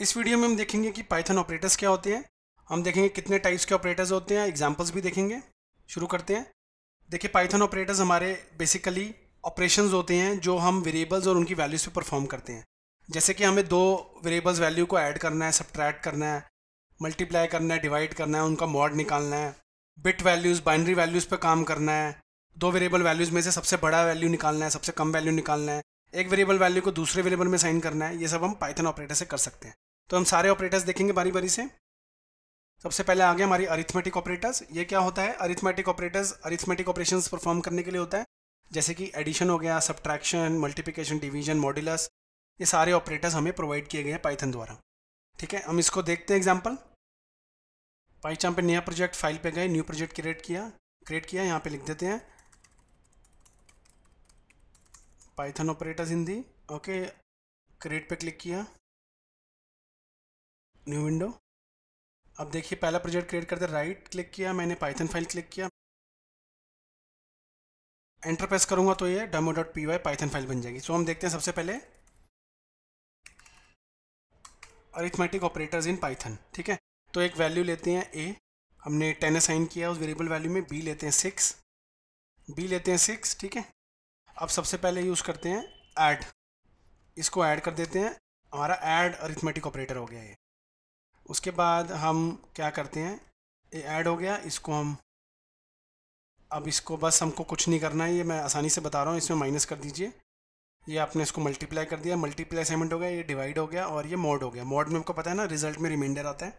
इस वीडियो में हम देखेंगे कि पाइथन ऑपरेटर्स क्या होते हैं हम देखेंगे कितने टाइप्स के ऑपरेटर्स होते हैं एग्जाम्पल्स भी देखेंगे शुरू करते हैं देखिए पाइथन ऑपरेटर्स हमारे बेसिकली ऑपरेशन होते हैं जो हम वेरिएबल्स और उनकी वैल्यूज़ पे परफॉर्म करते हैं जैसे कि हमें दो वेरिएबल्स वैल्यू को ऐड करना है सब्ट्रैक्ट करना है मल्टीप्लाई करना है डिवाइड करना है उनका मॉड निकालना है बिट वैल्यूज़ बाइनरी वैल्यूज़ पर काम करना है दो वेरिएबल वैल्यूज़ में से सबसे बड़ा वैल्यू निकालना है सबसे कम वैल्यू निकालना है एक वेरिएबल वैल्यू को दूसरे वेरिएबल में साइन करना है ये सब हम पाइथन ऑपरेटर से कर सकते हैं तो हम सारे ऑपरेटर्स देखेंगे बारी बारी से सबसे पहले आ गया हमारी अरिथमेटिक ऑपरेटर्स ये क्या होता है arithmetic operators arithmetic operation perform करने के लिए होता है जैसे कि एडिशन हो गया सब्ट्रैक्शन मल्टीप्लिकेशन डिवीजन मॉड्यूलस ये सारे ऑपरेटर्स हमें प्रोवाइड किए गए हैं पाइथन द्वारा ठीक है हम इसको देखते हैं एग्जाम्पल पाइचाम पर नया प्रोजेक्ट फाइल पे गए न्यू प्रोजेक्ट क्रिएट किया क्रिएट किया यहाँ पे लिख देते हैं Python operators Hindi okay create पे क्लिक किया न्यू विंडो अब देखिए पहला प्रोजेक्ट क्रिएट करते राइट क्लिक किया मैंने पाइथन फाइल क्लिक किया एंटर प्रेस करूंगा तो ये demo dot P Y Python file बन जाएगी सो हम देखते हैं सबसे पहले अरिथमेटिक ऑपरेटर्स इन पाइथन ठीक है तो एक वैल्यू लेते हैं ए हमने टेन असाइन किया उस वेरिएबल वैल्यू में बी लेते हैं सिक्स बी लेते हैं सिक्स ठीक है अब सबसे पहले यूज़ करते हैं ऐड इसको ऐड कर देते हैं हमारा ऐड अरिथमेटिक ऑपरेटर हो गया ये उसके बाद हम क्या करते हैं ये ऐड हो गया इसको हम अब इसको बस हमको कुछ नहीं करना है ये मैं आसानी से बता रहा हूँ इसमें माइनस कर दीजिए ये आपने इसको मल्टीप्लाई कर दिया मल्टीप्लाई सेमेंट हो गया ये डिवाइड हो गया और ये मॉड हो गया मॉड में हमको पता है ना रिजल्ट में रिमाइंडर आता है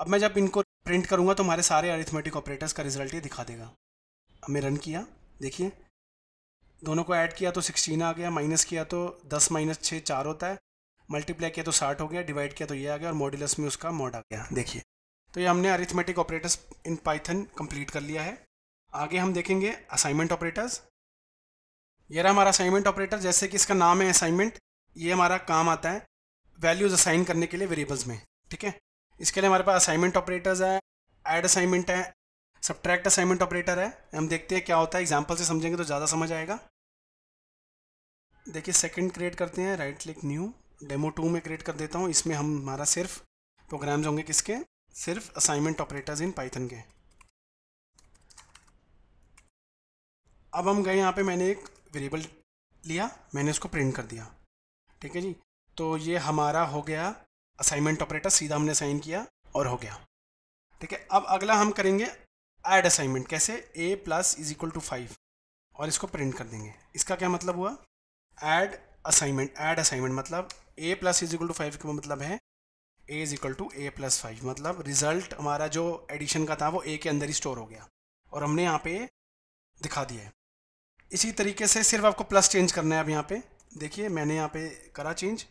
अब मैं जब इनको प्रिंट करूँगा तो हमारे सारे अरिथमेटिक ऑपरेटर्स का रिजल्ट ये दिखा देगा हमें रन किया देखिए दोनों को ऐड किया तो सिक्सटीन आ गया माइनस किया तो दस माइनस छः चार होता है मल्टीप्लाई किया तो साठ हो गया डिवाइड किया तो ये आ गया और मॉड्यूलस में उसका मॉड आ गया देखिए तो ये हमने arithmetic operators in Python complete कर लिया है आगे हम देखेंगे असाइनमेंट ऑपरेटर्स ये रहा हमारा असाइनमेंट ऑपरेटर जैसे कि इसका नाम है असाइनमेंट ये हमारा काम आता है वैल्यूज़ असाइन करने के लिए वेरिएबल्स में ठीक है इसके लिए हमारे पास असाइनमेंट ऑपरेटर्स है ऐड असाइनमेंट है सब्ट्रैक्ट असाइनमेंट ऑपरेटर है हम देखते हैं क्या होता है एग्जाम्पल से समझेंगे तो ज़्यादा समझ आएगा देखिए सेकंड क्रिएट करते हैं right click new demo two में क्रिएट कर देता हूँ इसमें हम हमारा सिर्फ प्रोग्राम्स होंगे किसके सिर्फ असाइनमेंट ऑपरेटर्स इन पाइथन के अब हम गए यहाँ पे मैंने एक वेरिएबल लिया मैंने उसको प्रिंट कर दिया ठीक है जी तो ये हमारा हो गया असाइनमेंट ऑपरेटर सीधा हमने साइन किया और हो गया ठीक है अब अगला हम करेंगे ऐड असाइनमेंट कैसे A plus is equal to five और इसको प्रिंट कर देंगे इसका क्या मतलब हुआ ऐड असाइनमेंट ऐड असाइनमेंट मतलब A plus is equal to five का मतलब है A is equal to A plus five मतलब रिजल्ट हमारा जो एडिशन का था वो ए के अंदर ही स्टोर हो गया और हमने यहाँ पे दिखा दिया है इसी तरीके से सिर्फ आपको प्लस चेंज करना है अब यहाँ पे देखिए मैंने यहाँ पे करा चेंज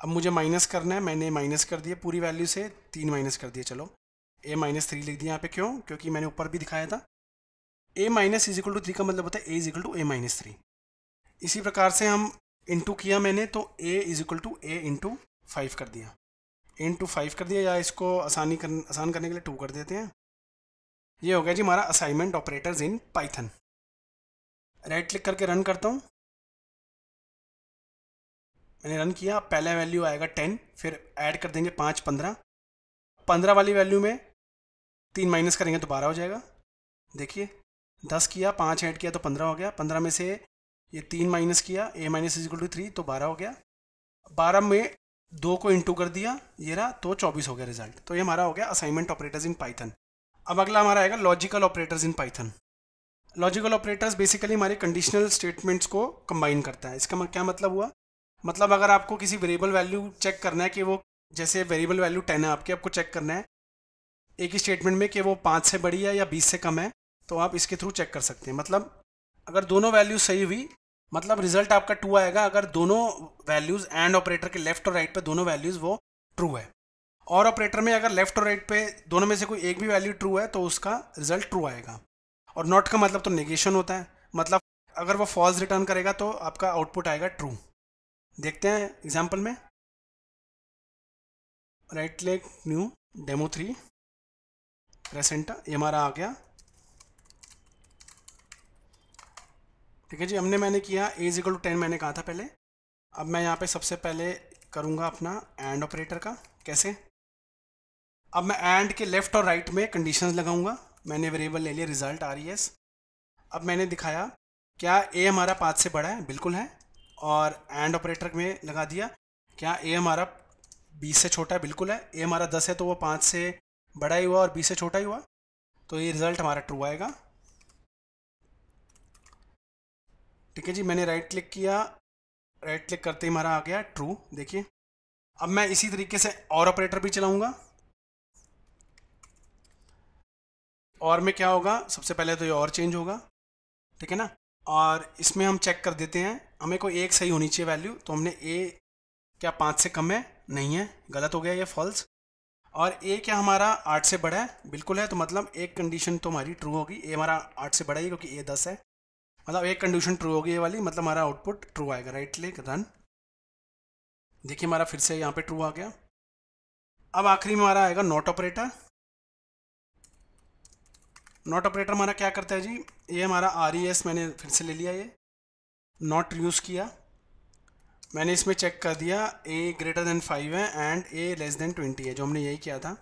अब मुझे माइनस करना है मैंने माइनस कर दिया पूरी वैल्यू से तीन माइनस कर दिया चलो ए माइनस थ्री लिख दिया यहाँ पे क्यों क्योंकि मैंने ऊपर भी दिखाया था A minus is equal to three का मतलब होता है A is equal to A minus three इसी प्रकार से हम इंटू किया मैंने तो A is equal to A into five कर दिया इंटू फाइव कर दिया या इसको आसानी कर आसान करने के लिए टू कर देते हैं ये हो गया जी हमारा assignment operators in Python right click करके रन करता हूँ मैंने रन किया पहला वैल्यू आएगा टेन फिर ऐड कर देंगे पाँच पंद्रह पंद्रह वाली वैल्यू में तीन माइनस करेंगे तो बारह हो जाएगा देखिए दस किया पाँच ऐड किया तो पंद्रह हो गया पंद्रह में से ये तीन माइनस किया A minus is equal to three तो बारह हो गया बारह में दो को इंटू कर दिया ये रहा तो चौबीस हो गया रिजल्ट तो ये हमारा हो गया असाइनमेंट ऑपरेटर्स इन पाइथन अब अगला हमारा आएगा logical operators in Python logical operators basically हमारे कंडीशनल स्टेटमेंट्स को कंबाइन करता है इसका क्या मतलब हुआ मतलब अगर आपको किसी वेरिएबल वैल्यू चेक करना है कि वो जैसे वेरिएबल वैल्यू टेन है आपके आपको चेक करना है एक ही स्टेटमेंट में कि वो पाँच से बड़ी है या बीस से कम है तो आप इसके थ्रू चेक कर सकते हैं मतलब अगर दोनों वैल्यू सही हुई मतलब रिजल्ट आपका टू आएगा अगर दोनों वैल्यूज़ एंड ऑपरेटर के लेफ्ट और राइट पे दोनों वैल्यूज़ वो ट्रू है और ऑपरेटर में अगर लेफ्ट और राइट पे दोनों में से कोई एक भी वैल्यू ट्रू है तो उसका रिजल्ट ट्रू आएगा और नॉट का मतलब तो नेगेशन होता है मतलब अगर वो फॉल्स रिटर्न करेगा तो आपका आउटपुट आएगा ट्रू देखते हैं एग्जाम्पल में राइट लेग न्यू डेमो थ्री प्रेसेंटा ये हमारा आ गया ठीक है जी हमने मैंने किया a is equal to ten मैंने कहा था पहले अब मैं यहाँ पे सबसे पहले करूँगा अपना एंड ऑपरेटर का कैसे अब मैं एंड के लेफ्ट और राइट में कंडीशन लगाऊंगा मैंने वेरिएबल ले लिया रिजल्ट आ रही है अब मैंने दिखाया क्या ए हमारा पाँच से बड़ा है बिल्कुल है और एंड ऑपरेटर में लगा दिया क्या ए हमारा बीस से छोटा है बिल्कुल है ए हमारा दस है तो वो पाँच से बड़ा ही हुआ और बीस से छोटा ही हुआ तो ये रिज़ल्ट हमारा ट्रू आएगा ठीक है जी मैंने राइट क्लिक किया राइट क्लिक करते ही हमारा आ गया ट्रू देखिए अब मैं इसी तरीके से और ऑपरेटर भी चलाऊंगा और में क्या होगा सबसे पहले तो ये और चेंज होगा ठीक है ना और इसमें हम चेक कर देते हैं हमें कोई एक सही होनी चाहिए वैल्यू तो हमने ए क्या पाँच से कम है नहीं है गलत हो गया ये फॉल्स और ए क्या हमारा आठ से बड़ा है बिल्कुल है तो मतलब एक कंडीशन तो हमारी ट्रू होगी ए हमारा आठ से बड़ा ही क्योंकि ए दस है मतलब एक कंडीशन ट्रू होगी ये वाली मतलब हमारा आउटपुट ट्रू आएगा राइट क्लिक रन देखिए हमारा फिर से यहाँ पे ट्रू आ गया अब आखिरी में हमारा आएगा नॉट ऑपरेटर नॉट ऑपरेटर हमारा क्या करता है जी ये हमारा आर ई एस मैंने फिर से ले लिया ये नॉट यूज़ किया मैंने इसमें चेक कर दिया ए ग्रेटर देन फाइव है and a less than twenty है जो हमने यही किया था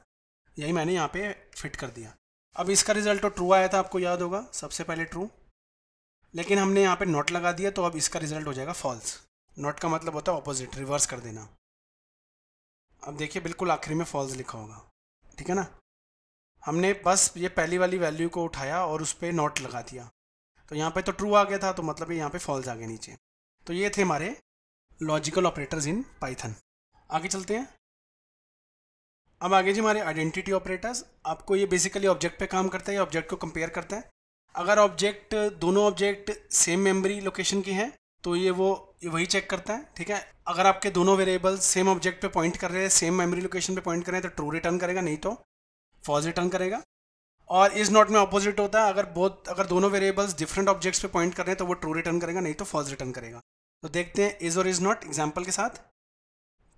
यही मैंने यहाँ पे फिट कर दिया अब इसका रिजल्ट तो ट्रू आया था आपको याद होगा सबसे पहले ट्रू लेकिन हमने यहाँ पे नॉट लगा दिया तो अब इसका रिजल्ट हो जाएगा फॉल्स नॉट का मतलब होता है ऑपोजिट रिवर्स कर देना अब देखिए बिल्कुल आखिरी में फॉल्स लिखा होगा ठीक है ना हमने बस ये पहली वाली वैल्यू को उठाया और उस पर नॉट लगा दिया तो यहाँ पे तो ट्रू आ गया था तो मतलब यहाँ पे फॉल्स आ गए नीचे तो ये थे हमारे लॉजिकल ऑपरेटर्स इन पाइथन आगे चलते हैं अब आगे जी हमारे आइडेंटिटी ऑपरेटर्स आपको ये बेसिकली ऑब्जेक्ट पे काम करता है या ऑब्जेक्ट को कंपेयर करता है अगर ऑब्जेक्ट दोनों ऑब्जेक्ट सेम मेमोरी लोकेशन के हैं तो ये वो ये वही चेक करता है ठीक है अगर आपके दोनों वेरिएबल सेम ऑब्जेक्ट पे पॉइंट कर रहे हैं सेम मेमोरी लोकेशन पे पॉइंट कर रहे हैं तो ट्रू रिटर्न करेगा नहीं तो फॉल्स रिटर्न करेगा और इज नॉट में ऑपोजिट होता है अगर बोथ अगर दोनों वेरिएबल्स डिफरेंट ऑब्जेक्ट्स पे पॉइंट कर रहे हैं तो वो ट्रू रिटर्न करेगा नहीं तो फॉल्स रिटर्न करेगा तो देखते हैं इज और इज नॉट एग्जाम्पल के साथ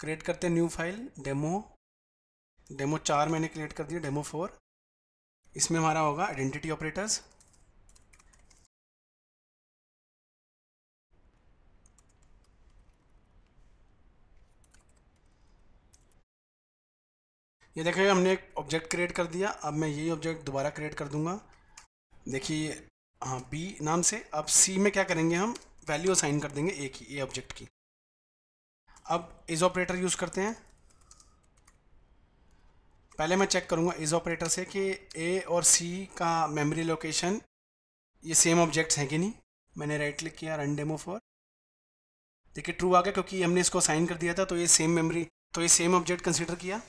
क्रिएट करते हैं न्यू फाइल डेमो डेमो चार मैंने क्रिएट कर दिया डेमो फोर इसमें हमारा होगा आइडेंटिटी ऑपरेटर्स ये देखिए हमने एक ऑब्जेक्ट क्रिएट कर दिया अब मैं यही ऑब्जेक्ट दोबारा क्रिएट कर दूंगा देखिए हाँ बी नाम से अब सी में क्या करेंगे हम वैल्यू असाइन कर देंगे ए की ए ऑब्जेक्ट की अब इज ऑपरेटर यूज़ करते हैं पहले मैं चेक करूँगा इज ऑपरेटर से कि ए और सी का मेमोरी लोकेशन ये सेम ऑब्जेक्ट्स हैं कि नहीं मैंने राइट क्लिक किया रन डेमो फॉर देखिए ट्रू आ गया क्योंकि हमने इसको साइन कर दिया था तो ये सेम मेमोरी तो ये सेम ऑब्जेक्ट कंसिडर किया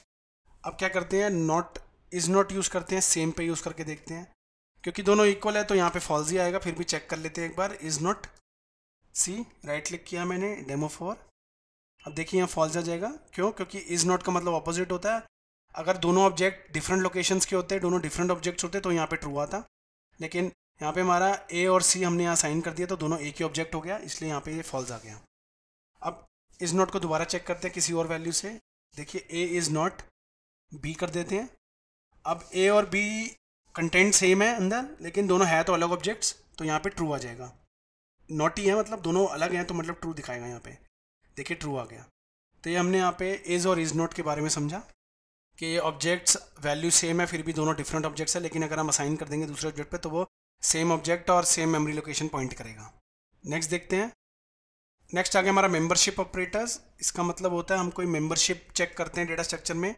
अब क्या करते हैं नॉट इज़ नॉट यूज़ करते हैं सेम पे यूज़ करके देखते हैं क्योंकि दोनों इक्वल है तो यहाँ पे फॉल्स ही आएगा फिर भी चेक कर लेते हैं एक बार is not c right click किया मैंने डेमो फोर अब देखिए यहाँ फॉल्स आ जाएगा क्यों क्योंकि इज़ नॉट का मतलब अपोजिट होता है अगर दोनों ऑब्जेक्ट डिफरेंट लोकेशन के होते हैं दोनों डिफरेंट ऑब्जेक्ट्स होते तो यहाँ पे ट्रू आता लेकिन यहाँ पे हमारा ए और सी हमने यहाँ साइन कर दिया तो दोनों एक ही ऑब्जेक्ट हो गया इसलिए यहाँ पे ये यह फॉल्स आ गया अब इज़ नॉट को दोबारा चेक करते हैं किसी और वैल्यू से देखिए ए इज़ नॉट बी कर देते हैं अब ए और बी कंटेंट सेम है अंदर लेकिन दोनों है तो अलग ऑब्जेक्ट्स तो यहाँ पे ट्रू आ जाएगा नॉट ही है मतलब दोनों अलग हैं तो मतलब ट्रू दिखाएगा यहाँ पे देखिए ट्रू आ गया तो ये हमने यहाँ पे इज़ और इज़ नॉट के बारे में समझा कि ये ऑब्जेक्ट्स वैल्यू सेम है फिर भी दोनों डिफरेंट ऑब्जेक्ट्स है लेकिन अगर हम असाइन कर देंगे दूसरे ऑब्जेक्ट पर तो वो सेम ऑब्जेक्ट और सेम मेमरी लोकेशन पॉइंट करेगा नेक्स्ट देखते हैं नेक्स्ट आगे हमारा मेंबरशिप ऑपरेटर्स इसका मतलब होता है हम कोई मेम्बरशिप चेक करते हैं डेटा स्ट्रक्चर में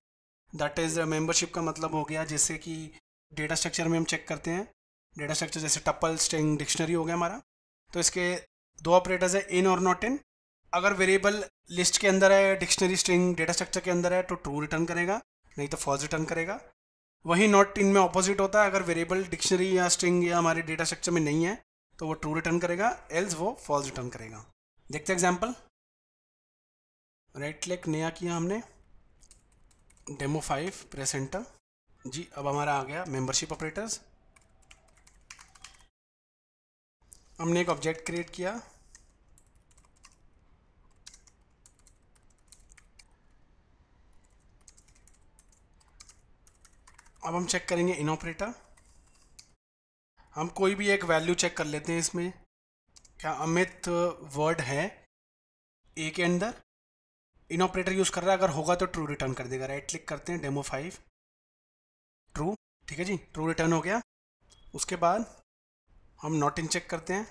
दैट इज़ मेंबरशिप का मतलब हो गया जैसे कि डेटा स्ट्रक्चर में हम चेक करते हैं डेटा स्ट्रक्चर जैसे टप्पल स्ट्रिंग डिक्शनरी हो गया हमारा तो इसके दो ऑपरेटर्स है इन और नॉट इन अगर वेरिएबल लिस्ट के अंदर है डिक्शनरी स्ट्रिंग डेटा स्ट्रक्चर के अंदर है तो ट्रू रिटर्न करेगा नहीं तो फॉल्स रिटर्न करेगा वही नॉट इन में ऑपोजिट होता है अगर वेरिएबल डिक्शनरी या स्ट्रिंग या हमारे डेटा स्ट्रक्चर में नहीं है तो वो ट्रू रिटर्न करेगा एल्स वो फॉल्स रिटर्न करेगा देखते एग्जाम्पल राइट क्लिक नया किया हमने डेमो फाइव प्रेस एंटर जी अब हमारा आ गया मेंबरशिप ऑपरेटर्स हमने एक ऑब्जेक्ट क्रिएट किया अब हम चेक करेंगे इन ऑपरेटर हम कोई भी एक वैल्यू चेक कर लेते हैं इसमें क्या अमित वर्ड है ए के अंदर इन ऑपरेटर यूज़ कर रहा है अगर होगा तो ट्रू रिटर्न कर देगा राइट क्लिक करते हैं डेमो फाइव ट्रू ठीक है जी ट्रू रिटर्न हो गया उसके बाद हम नॉट इन चेक करते हैं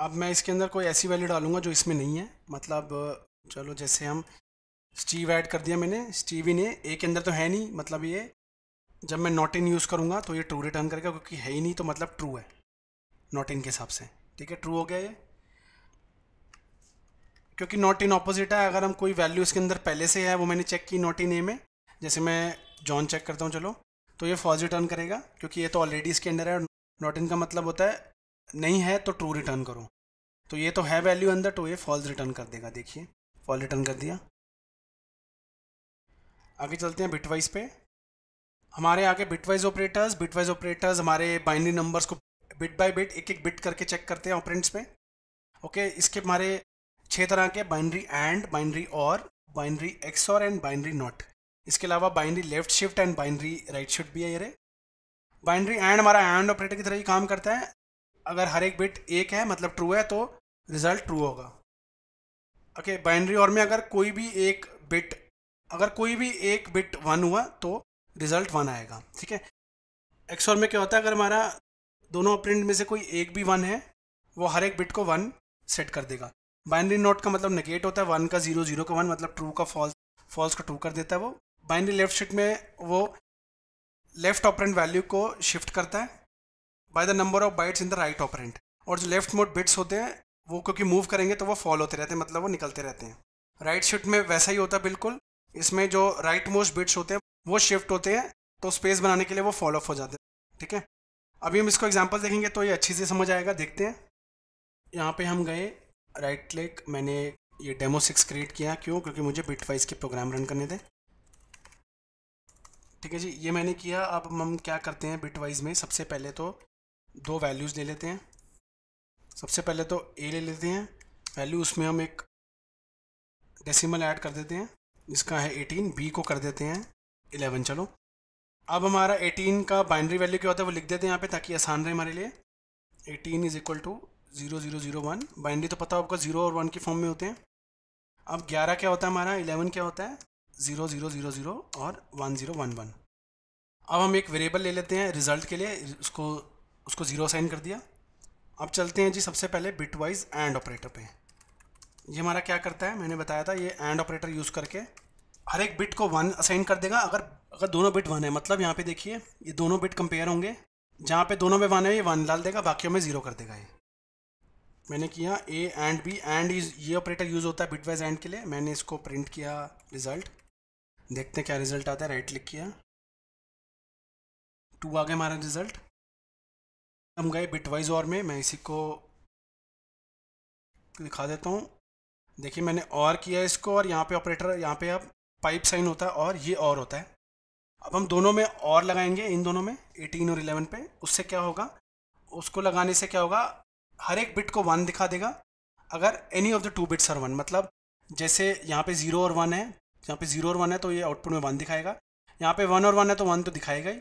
अब मैं इसके अंदर कोई ऐसी वैल्यू डालूंगा जो इसमें नहीं है मतलब चलो जैसे हम स्टीव ऐड कर दिया मैंने स्टीव इन ए के अंदर तो है नहीं मतलब ये जब मैं नॉट इन यूज़ करूँगा तो ये ट्रू रिटर्न करेगा क्योंकि है ही नहीं तो मतलब ट्रू है नॉट इन के हिसाब से ठीक है ट्रू हो गया ये क्योंकि नॉट इन ऑपोजिट है अगर हम कोई वैल्यू इसके अंदर पहले से है वो मैंने चेक की नॉट इन ए में जैसे मैं जॉन चेक करता हूँ चलो तो ये फॉल्स रिटर्न करेगा क्योंकि ये तो ऑलरेडी इसके अंदर है नॉट इन का मतलब होता है नहीं है तो ट्रू रिटर्न करो तो ये तो है वैल्यू अंदर तो ये फॉल्स रिटर्न कर देगा देखिए फॉल रिटर्न कर दिया आगे चलते हैं बिटवाइज पे हमारे आगे बिटवाइज ऑपरेटर्स बिटवाइज ऑपरेटर्स हमारे बाइनरी नंबर्स को बिट बाय बिट एक एक बिट करके चेक करते हैं ऑपरेंट्स पे ओके इसके हमारे छह तरह के binary and binary or binary x or and binary not इसके अलावा binary left shift and binary right shift भी है ये बाइनरी एंड हमारा एंड ऑपरेटर की तरह ही काम करता है अगर हर एक बिट एक है मतलब ट्रू है तो रिजल्ट ट्रू होगा ओके बाइनरी और में अगर कोई भी एक बिट अगर कोई भी एक बिट वन हुआ तो रिजल्ट वन आएगा ठीक है एक्स और में क्या होता है अगर हमारा दोनों ऑपरेंट में से कोई एक भी वन है वो हर एक बिट को वन सेट कर देगा बाइनरी नोट का मतलब नेगेट होता है वन का जीरो जीरो का वन मतलब ट्रू का फॉल्स फॉल्स का ट्रू कर देता है वो बाइनरी लेफ्ट शिफ्ट में वो लेफ्ट ऑपरेंट वैल्यू को शिफ्ट करता है by the number of bytes in the right operand और जो लेफ्ट मोड बिट्स होते हैं वो क्योंकि मूव करेंगे तो वो फॉल होते रहते हैं मतलब वो निकलते रहते हैं राइट शिफ्ट में वैसा ही होता है बिल्कुल इसमें जो राइट मोस्ट बिट्स होते हैं वो शिफ्ट होते हैं तो स्पेस बनाने के लिए वो फॉल ऑफ हो जाते हैं ठीक है अभी हम इसको एग्जाम्पल देखेंगे तो ये अच्छी से समझ आएगा देखते हैं यहाँ पे हम गए राइट right क्लिक मैंने ये डेमो सिक्स क्रिएट किया क्यों क्योंकि मुझे बिट वाइज के प्रोग्राम रन करने थे ठीक है जी ये मैंने किया अब हम क्या करते हैं बिट वाइज में सबसे पहले तो दो वैल्यूज़ ले लेते हैं सबसे पहले तो ए ले लेते हैं वैल्यू उसमें हम एक डेसिमल ऐड कर देते हैं जिसका है एटीन बी को कर देते हैं इलेवन चलो अब हमारा एटीन का बाइनरी वैल्यू क्या होता है वो लिख देते हैं यहाँ पे ताकि आसान रहे हमारे लिए eighteen is equal to zero zero zero one binary तो पता आपका ज़ीरो और वन के फॉर्म में होते हैं अब ग्यारह क्या होता है हमारा इलेवन क्या होता है ज़ीरो ज़ीरो ज़ीरो ज़ीरो और वन ज़ीरो वन वन अब हम एक वेरिएबल ले लेते हैं रिजल्ट के लिए उसको उसको ज़ीरो साइन कर दिया अब चलते हैं जी सबसे पहले बिट वाइज एंड ऑपरेटर पे ये हमारा क्या करता है मैंने बताया था ये एंड ऑपरेटर यूज़ करके हर एक बिट को वन असाइन कर देगा अगर अगर दोनों बिट वन है मतलब यहाँ पे देखिए ये दोनों बिट कंपेयर होंगे जहाँ पे दोनों में वन है ये वन डाल देगा बाकियों में ज़ीरो कर देगा ये मैंने किया a and b and is ये ऑपरेटर यूज़ होता है बिटवाइज एंड के लिए मैंने इसको प्रिंट किया रिजल्ट देखते हैं क्या रिजल्ट आता है राइट क्लिक किया टू आ गया हमारा रिजल्ट हम गए बिटवाइज और में मैं इसी को दिखा देता हूँ देखिए मैंने और किया इसको और यहाँ पे ऑपरेटर यहाँ पे अब पाइप साइन होता है और ये और होता है अब हम दोनों में और लगाएंगे इन दोनों में 18 और 11 पे उससे क्या होगा उसको लगाने से क्या होगा हर एक बिट को वन दिखा देगा अगर any of the two bits are one मतलब जैसे यहाँ पे जीरो और वन है यहाँ पे जीरो और वन है तो ये आउटपुट में वन दिखाएगा यहाँ पे वन और वन है तो वन तो दिखाएगा ही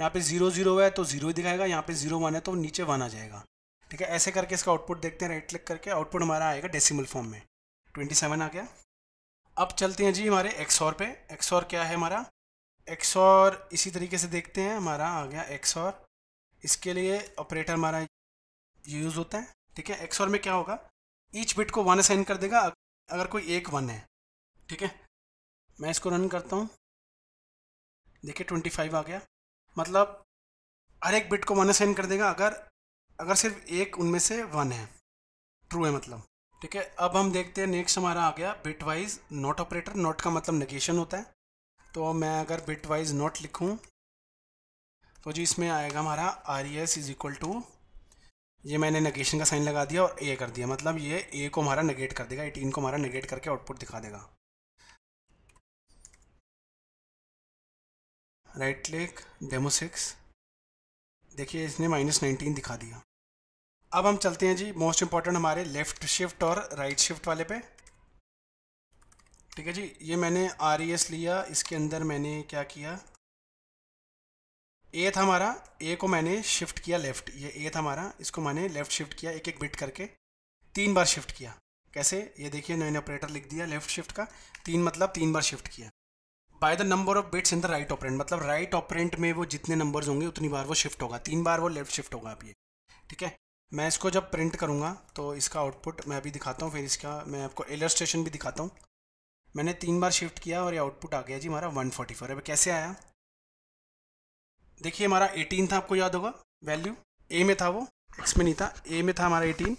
यहाँ पे जीरो जीरो है तो जीरो ही दिखाएगा यहाँ पे जीरो वन है तो नीचे वन आ जाएगा ठीक है ऐसे करके इसका आउटपुट देखते हैं राइट क्लिक करके आउटपुट हमारा आएगा डेसिमल फॉर्म में ट्वेंटी सेवन आ गया अब चलते हैं जी हमारे एक्स और पे एक्स और क्या है हमारा एक्स और इसी तरीके से देखते हैं हमारा आ गया एक्स और इसके लिए ऑपरेटर हमारा यूज होता है ठीक है एक्सोर में क्या होगा ईच बिट को वन असाइन कर देगा अगर कोई एक वन है ठीक है मैं इसको रन करता हूँ देखिए ट्वेंटी फाइव आ गया मतलब हर एक बिट को वन असाइन कर देगा अगर अगर सिर्फ एक उनमें से वन है ट्रू है मतलब ठीक है अब हम देखते हैं नेक्स्ट हमारा आ गया bit wise not operator not का मतलब नगेशन होता है तो मैं अगर बिट वाइज नॉट लिखूँ तो जी इसमें आएगा हमारा r s is equal to ये मैंने नगेशन का साइन लगा दिया और ए कर दिया मतलब ये ए को हमारा नेगेट कर देगा एटीन को हमारा नेगेट करके आउटपुट दिखा देगा राइट क्लिक डेमो सिक्स देखिए इसने माइनस नाइनटीन दिखा दिया अब हम चलते हैं जी मोस्ट इम्पॉर्टेंट हमारे लेफ़्ट शिफ्ट और राइट right शिफ्ट वाले पे ठीक है जी ये मैंने आर e लिया इसके अंदर मैंने क्या किया ए था हमारा ए को मैंने शिफ्ट किया लेफ्ट ये ए था हमारा इसको मैंने लेफ्ट शिफ्ट किया एक एक बिट करके तीन बार शिफ्ट किया कैसे ये देखिए मैंने ऑपरेटर लिख दिया लेफ्ट शिफ्ट का तीन मतलब तीन बार शिफ्ट किया by the number of bits in the right operand मतलब राइट ऑपरेंट में वो जितने नंबर्स होंगे उतनी बार वो शिफ्ट होगा तीन बार वो लेफ्ट शिफ्ट होगा आप ये ठीक है मैं इसको जब प्रिंट करूँगा तो इसका आउटपुट मैं अभी दिखाता हूँ फिर इसका मैं आपको एलर भी दिखाता हूँ मैंने तीन बार शिफ्ट किया और ये आउटपुट आ गया जी हमारा 144 अब कैसे आया देखिए हमारा 18 था आपको याद होगा वैल्यू ए में था वो एक्स में नहीं था ए में था हमारा 18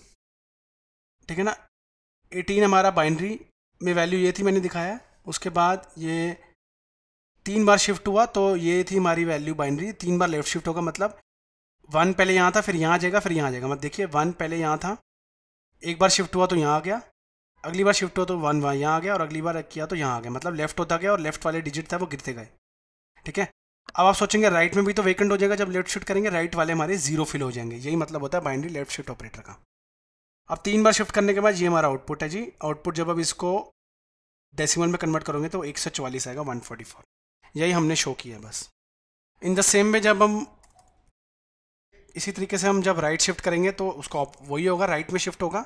ठीक है ना 18 हमारा बाइंड्री में वैल्यू ये थी मैंने दिखाया उसके बाद ये तीन बार शिफ्ट हुआ तो ये थी हमारी वैल्यू बाइंड्री तीन बार लेफ्ट शिफ्ट होगा मतलब वन पहले यहाँ था फिर यहाँ आ जाएगा फिर यहाँ आ जाएगा मतलब देखिए वन पहले यहाँ था एक बार शिफ्ट हुआ तो यहाँ आ गया अगली बार शिफ्ट हुआ तो वन वहाँ यहाँ आ गया और अगली बार किया तो यहाँ आ गया मतलब लेफ्ट होता गया और लेफ्ट वाले डिजिट था वो गिरते गए ठीक है अब आप सोचेंगे राइट में भी तो वेकेंट हो जाएगा जब लेफ्ट शिफ्ट करेंगे राइट वाले हमारे जीरो फिल हो जाएंगे यही मतलब होता है बाइंड्री लेफ्ट शिफ्ट ऑपरेटर का अब तीन बार शिफ्ट करने के बाद ये हमारा आउटपुट है जी आउटपुट जब अब इसको डेसिमल में कन्वर्ट करोगे तो एक सौ आएगा वन फोर्टी फोर यही हमने शो किया बस इन द सेम वे जब हम इसी तरीके से हम जब राइट शिफ्ट करेंगे तो उसका वही होगा राइट में शिफ्ट होगा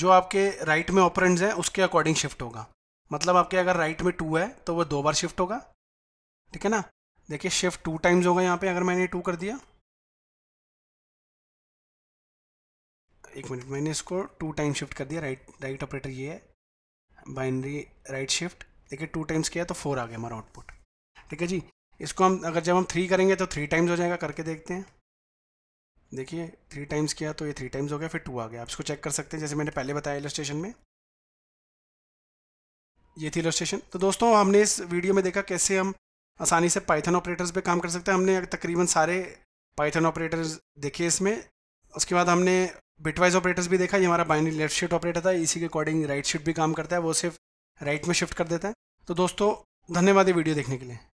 जो आपके राइट में ऑपरेंट्स हैं उसके अकॉर्डिंग शिफ्ट होगा मतलब आपके अगर राइट में टू है तो वो दो बार शिफ्ट होगा ठीक है ना देखिए शिफ्ट टू टाइम्स होगा यहाँ पे अगर मैंने टू कर दिया एक मिनट मैंने इसको टू टाइम शिफ्ट कर दिया राइट राइट ऑपरेटर ये है बाइनरी राइट शिफ्ट देखिए टू टाइम्स किया तो फोर आ गया हमारा आउटपुट ठीक है जी इसको हम अगर जब हम थ्री करेंगे तो थ्री टाइम्स हो जाएगा करके देखते हैं देखिए थ्री टाइम्स किया तो ये थ्री टाइम्स हो गया फिर टू आ गया आप इसको चेक कर सकते हैं जैसे मैंने पहले बताया इलस्ट्रेशन में ये थी इलस्ट्रेशन तो दोस्तों हमने इस वीडियो में देखा कैसे हम आसानी से पाइथन ऑपरेटर्स पे काम कर सकते हैं हमने तकरीबन सारे पाइथन ऑपरेटर्स देखे इसमें उसके बाद हमने बिटवाइज ऑपरेटर्स भी देखा ये हमारा बाइनरी लेफ्ट शिफ्ट ऑपरेटर था इसी के अकॉर्डिंग राइट शिफ्ट भी काम करता है वो सिर्फ राइट में शिफ्ट कर देता है तो दोस्तों धन्यवाद ये वीडियो देखने के लिए